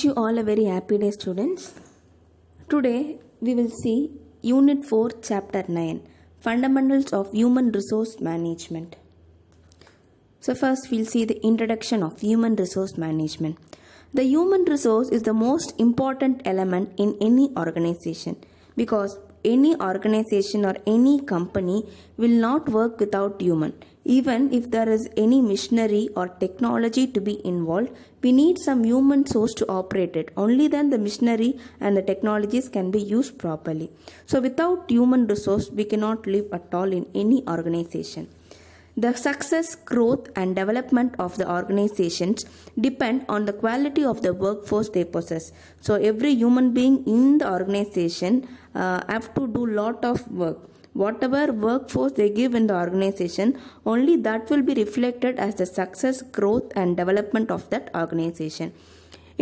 wish you all a very happy day students today we will see unit 4 chapter 9 fundamentals of human resource management so first we'll see the introduction of human resource management the human resource is the most important element in any organization because any organization or any company will not work without human even if there is any machinery or technology to be involved, we need some human source to operate it. Only then the machinery and the technologies can be used properly. So without human resource, we cannot live at all in any organization. The success, growth and development of the organizations depend on the quality of the workforce they possess. So every human being in the organization uh, have to do lot of work Whatever workforce they give in the organization, only that will be reflected as the success, growth, and development of that organization.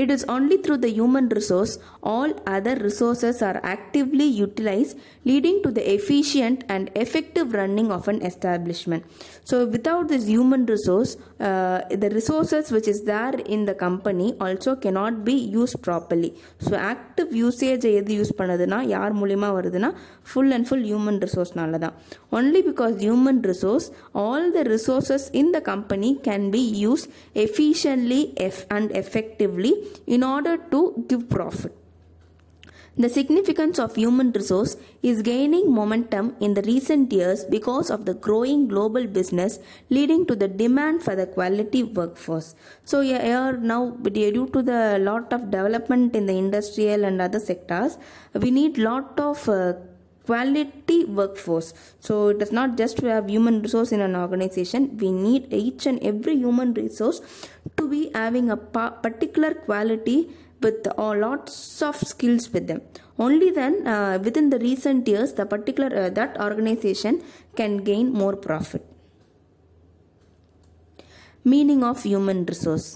It is only through the human resource all other resources are actively utilized, leading to the efficient and effective running of an establishment. So, without this human resource, uh, the resources which is there in the company also cannot be used properly. So, active usage எது use பண்ணதுன்னா யார் மூலியமாக வருதுன்னா full and full human resource தான் only because human resource all the the in the company can be use efficiently எஃப் and in order to give profit. The significance of human resource is gaining momentum in the recent years because of the growing global business leading to the demand for the quality workforce. So here now due to the lot of development in the industrial and other sectors, we need lot of uh, quality workforce. So it is not just to have human resource in an organization. We need each and every human resource to be having a particular quality with uh, lots of skills with them. Only then, uh, within the recent years, the particular uh, that organization can gain more profit. Meaning of human resource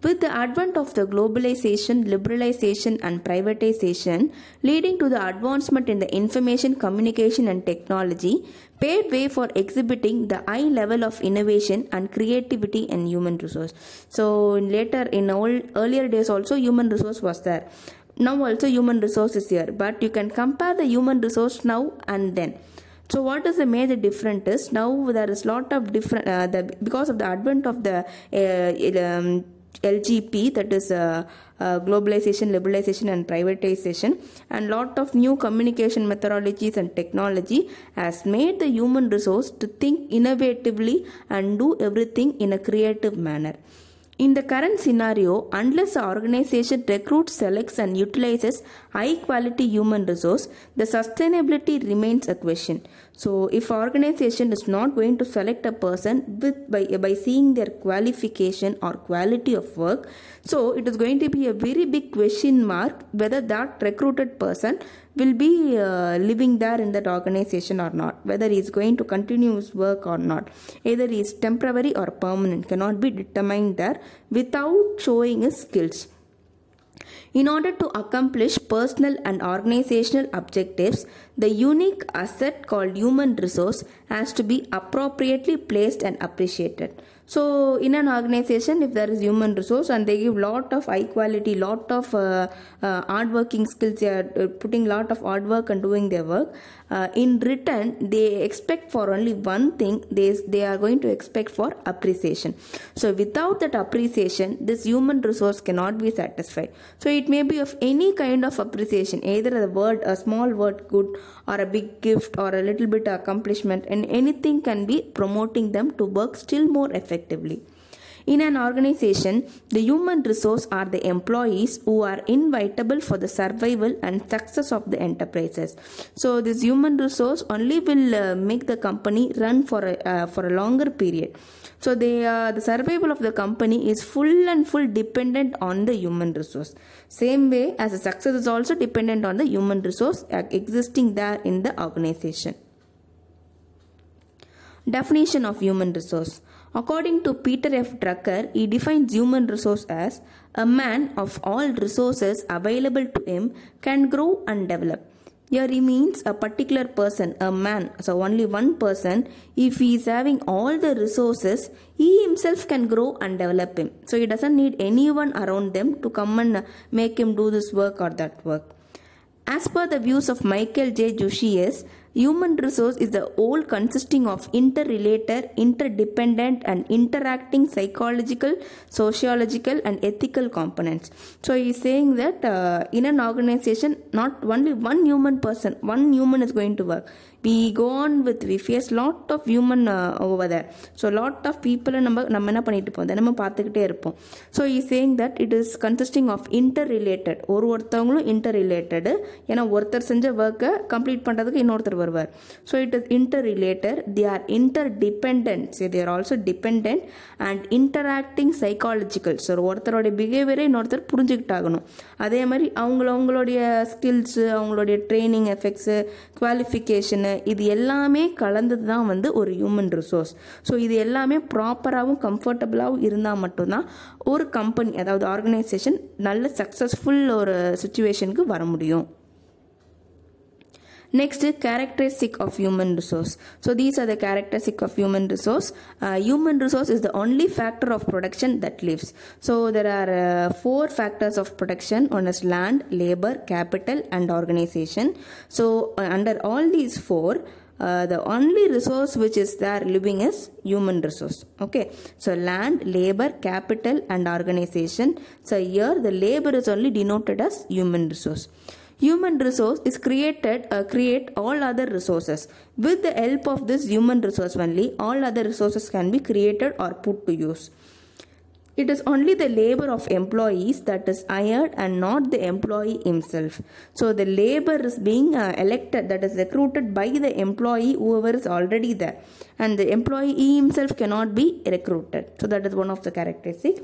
with the advent of the globalization, liberalization, and privatization, leading to the advancement in the information, communication, and technology, paved way for exhibiting the high level of innovation and creativity in human resource. So, in later in old earlier days also, human resource was there. Now also human resource is here, but you can compare the human resource now and then. So what is the major difference is now there is lot of different uh, the, because of the advent of the uh, um, LGP that is uh, uh, globalization, liberalization and privatization and lot of new communication methodologies and technology has made the human resource to think innovatively and do everything in a creative manner. In the current scenario, unless the organization recruits, selects and utilizes high quality human resource, the sustainability remains a question. So if organization is not going to select a person with, by, by seeing their qualification or quality of work, so it is going to be a very big question mark whether that recruited person will be uh, living there in that organization or not, whether he is going to continue his work or not, either he is temporary or permanent, cannot be determined there without showing his skills. In order to accomplish personal and organizational objectives, the unique asset called human resource has to be appropriately placed and appreciated. So in an organization, if there is human resource and they give lot of high quality, lot of uh, uh, hard working skills, they are uh, putting lot of hard work and doing their work. Uh, in return, they expect for only one thing. They they are going to expect for appreciation. So without that appreciation, this human resource cannot be satisfied. So it may be of any kind of appreciation, either a word, a small word, good, or a big gift, or a little bit accomplishment, and anything can be promoting them to work still more effectively respectively. In an organization, the human resource are the employees who are invitable for the survival and success of the enterprises. So this human resource only will uh, make the company run for a, uh, for a longer period. So they, uh, the survival of the company is full and full dependent on the human resource. Same way as the success is also dependent on the human resource uh, existing there in the organization. Definition of human resource. According to Peter F. Drucker, he defines human resource as a man of all resources available to him can grow and develop. Here he means a particular person, a man, so only one person. If he is having all the resources, he himself can grow and develop him. So he doesn't need anyone around them to come and make him do this work or that work. As per the views of Michael J. Jussius, Human resource is the whole consisting of interrelated, interdependent and interacting psychological, sociological and ethical components. So he is saying that uh, in an organization not only one human person, one human is going to work. We go on with we face lot of human over there so lot of பீப்புளை நம்ம நம்ம என்ன பண்ணிட்டு இருப்போம் தினமும் பார்த்துக்கிட்டே இருப்போம் so I say that it is consisting of interrelated ஒரு ஒருத்தவங்களும் இன்டர் ரிலேட்டடு ஏன்னா ஒருத்தர் செஞ்ச ஒர்க்கை கம்ப்ளீட் பண்ணுறதுக்கு இன்னொருத்தர் வருவார் so it is interrelated they are interdependence so they are also depend and interacting psychological so ஒருத்தரோடைய பிஹேவியரை இன்னொருத்தர் புரிஞ்சுக்கிட்டாகணும் அதே மாதிரி அவங்கள அவங்களுடைய ஸ்கில்ஸு அவங்களுடைய ட்ரைனிங் எஃபெக்ட்ஸு குவாலிஃபிகேஷனு இது எல்லாமே கலந்தது தான் வந்து ஒரு ஹியூமன் ரிசோர்ஸ் ஸோ இது எல்லாமே ப்ராப்பராகவும் கம்ஃபர்டபுளாகவும் இருந்தால் மட்டும்தான் ஒரு கம்பெனி அதாவது ஆர்கனைசேஷன் நல்ல சக்ஸஸ்ஃபுல் ஒரு சுச்சுவேஷனுக்கு வர முடியும் Next, characteristic of human resource. So these are the characteristic of human resource. Uh, human resource is the only factor of production that lives. So there are uh, four factors of production on as land, labor, capital and organization. So uh, under all these four, uh, the only resource which is there living is human resource okay so land labor capital and organization so here the labor is only denoted as human resource Human resource is created, uh, create all other resources. With the help of this human resource only, all other resources can be created or put to use. It is only the labor of employees that is hired and not the employee himself. So the labor is being uh, elected, that is recruited by the employee, whoever is already there. And the employee himself cannot be recruited. So that is one of the characteristics.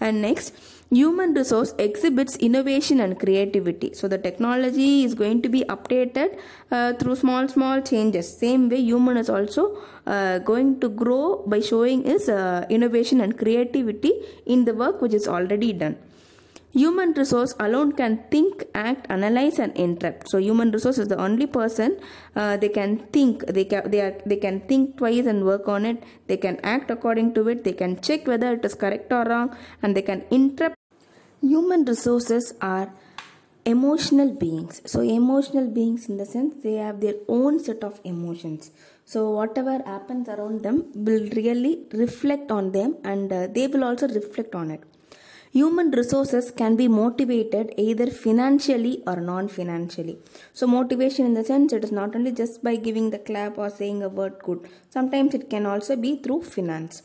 And next, human resource exhibits innovation and creativity. So the technology is going to be updated uh, through small, small changes. Same way, human is also uh, going to grow by showing his uh, innovation and creativity in the work which is already done. Human resource alone can think, act, analyze, and interpret. So human resource is the only person uh, they can think. They can they are they can think twice and work on it. They can act according to it. They can check whether it is correct or wrong, and they can interrupt. Human resources are emotional beings. So emotional beings in the sense they have their own set of emotions. So whatever happens around them will really reflect on them, and uh, they will also reflect on it. Human resources can be motivated either financially or non financially. So, motivation in the sense it is not only just by giving the clap or saying a word good, sometimes it can also be through finance.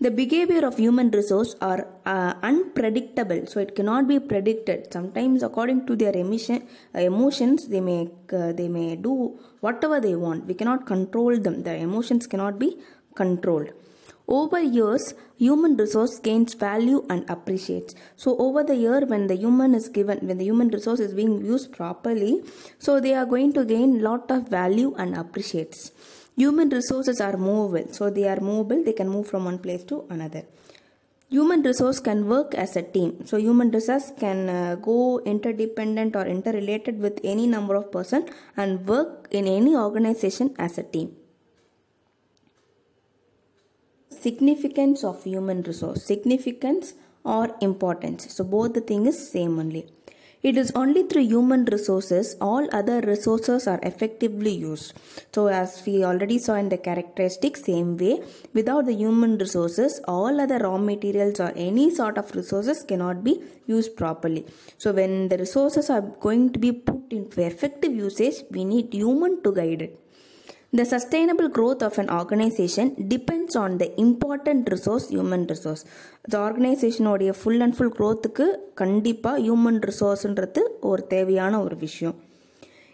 The behavior of human resource are uh, unpredictable, so it cannot be predicted. Sometimes, according to their emission, uh, emotions, they may uh, they may do whatever they want. We cannot control them. The emotions cannot be controlled. Over years, human resource gains value and appreciates. So over the year when the human is given, when the human resource is being used properly, so they are going to gain lot of value and appreciates. Human resources are movable. So they are movable, they can move from one place to another human resource can work as a team so human resource can uh, go interdependent or interrelated with any number of person and work in any organization as a team significance of human resource. Significance or importance. So both the thing is same only. It is only through human resources all other resources are effectively used. So as we already saw in the characteristic same way without the human resources all other raw materials or any sort of resources cannot be used properly. So when the resources are going to be put into effective usage we need human to guide it. The sustainable growth of an organization depends on the important resource, human resource. The organization or full and full growth kandipa human resource or teviana or vishyo.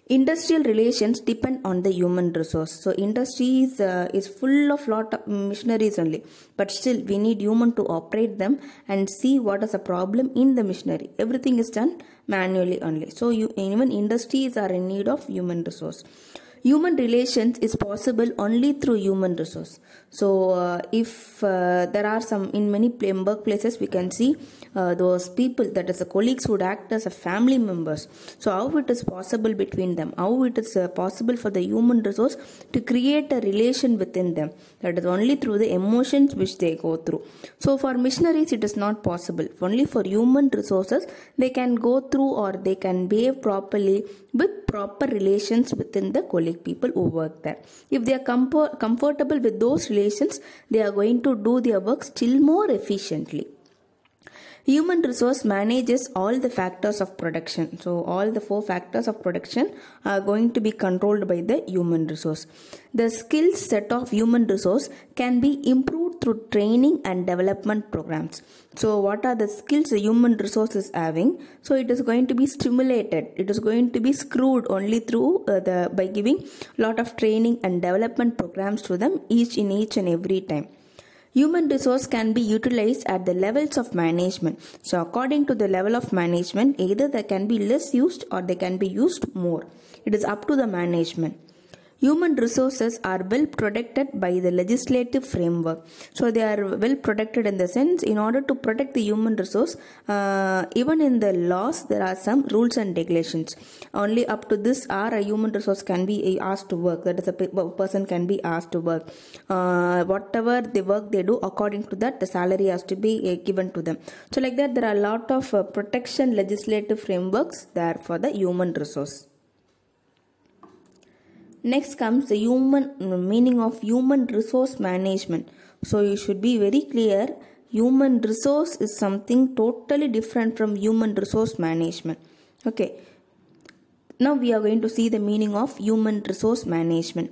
Industrial relations depend on the human resource. So industry uh, is, full of lot of missionaries only. But still we need human to operate them and see what is a problem in the missionary. Everything is done manually only. So even industries are in need of human resource human relations is possible only through human resource so uh, if uh, there are some in many workplaces we can see uh, those people that is the colleagues would act as a family members so how it is possible between them how it is uh, possible for the human resource to create a relation within them that is only through the emotions which they go through so for missionaries it is not possible only for human resources they can go through or they can behave properly with proper relations within the colleague people who work there. If they are com comfortable with those relations, they are going to do their work still more efficiently. Human resource manages all the factors of production. So all the four factors of production are going to be controlled by the human resource. The skill set of human resource can be improved through training and development programs. So what are the skills the human resource is having? So it is going to be stimulated. It is going to be screwed only through uh, the by giving lot of training and development programs to them each in each and every time. Human resource can be utilized at the levels of management. So according to the level of management, either they can be less used or they can be used more. It is up to the management. Human resources are well protected by the legislative framework. So they are well protected in the sense in order to protect the human resource, uh, even in the laws there are some rules and regulations. Only up to this hour a human resource can be asked to work. That is a person can be asked to work. Uh, whatever the work they do, according to that the salary has to be uh, given to them. So like that there are a lot of uh, protection legislative frameworks there for the human resource. Next comes the human meaning of human resource management. So you should be very clear human resource is something totally different from human resource management. Okay. Now we are going to see the meaning of human resource management.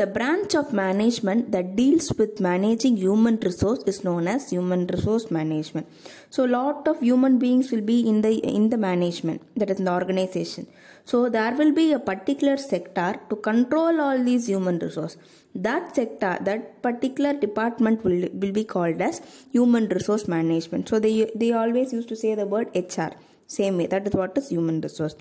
The branch of management that deals with managing human resource is known as human resource management. So lot of human beings will be in the in the management that is in the organization. So there will be a particular sector to control all these human resource. That sector that particular department will, will be called as human resource management. So they they always used to say the word HR same way that is what is human resource.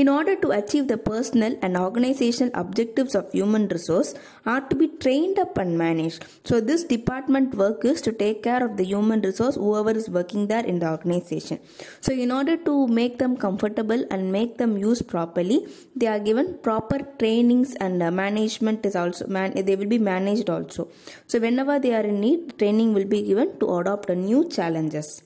In order to achieve the personal and organizational objectives of human resource are to be trained up and managed. So this department work is to take care of the human resource whoever is working there in the organization. So in order to make them comfortable and make them use properly, they are given proper trainings and uh, management is also man they will be managed also. So whenever they are in need, training will be given to adopt new challenges.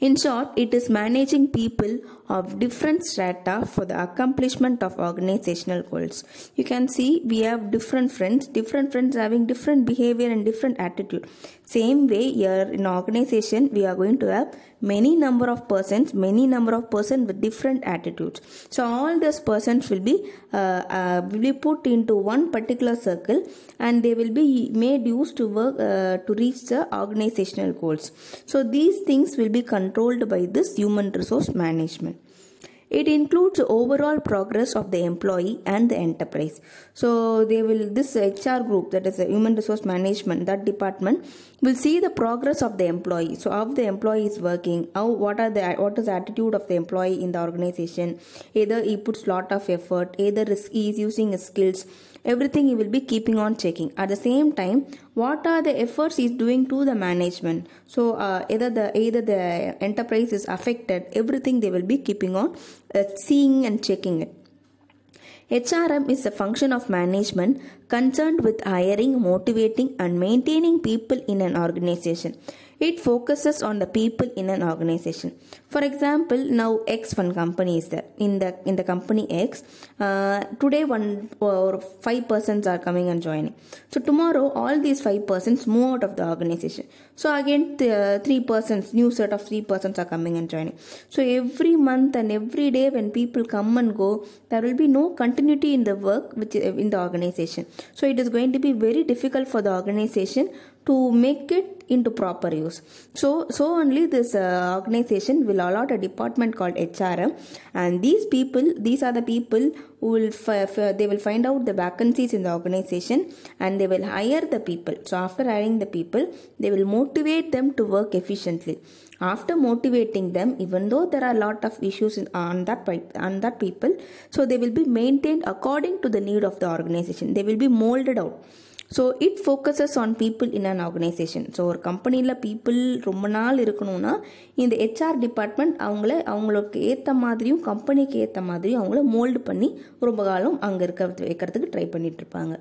In short, it is managing people of different strata for the accomplishment of organizational goals. You can see we have different friends, different friends having different behavior and different attitude. Same way here in organization we are going to have many number of persons many number of persons with different attitudes so all these persons will be uh, uh, will be put into one particular circle and they will be made use to work uh, to reach the organizational goals so these things will be controlled by this human resource management it includes overall progress of the employee and the enterprise so they will this hr group that is human resource management that department will see the progress of the employee so how the employee is working how what are the what is the attitude of the employee in the organization either he puts lot of effort either he is using his skills everything he will be keeping on checking at the same time what are the efforts he is doing to the management so uh, either the either the enterprise is affected everything they will be keeping on uh, seeing and checking it HRM is a function of management concerned with hiring, motivating, and maintaining people in an organization. It focuses on the people in an organization. For example, now X one company is there. In the in the company X, uh, today one or five persons are coming and joining. So tomorrow all these five persons move out of the organization. So again, th- uh, three persons, new set of three persons are coming and joining. So every month and every day when people come and go, there will be no continuity in the work which in the organization. So it is going to be very difficult for the organization to make it into proper use. So, so only this uh, organization will allot a department called HRM, and these people, these are the people who will they will find out the vacancies in the organization, and they will hire the people. So, after hiring the people, they will motivate them to work efficiently. After motivating them, even though there are a lot of issues in, on that on that people, so they will be maintained according to the need of the organization. They will be molded out. So it focuses on people in an organisation so ஒரு கம்பெனியில் people ரொம்ப நாள் இருக்கணும்னா இந்த HR department அவங்கள அவங்களுக்கு ஏற்ற மாதிரியும் கம்பெனிக்கு ஏற்ற மாதிரியும் அவங்கள மோல்டு பண்ணி ரொம்ப காலம் அங்கே இருக்க வைக்கிறதுக்கு ட்ரை பண்ணிகிட்ருப்பாங்க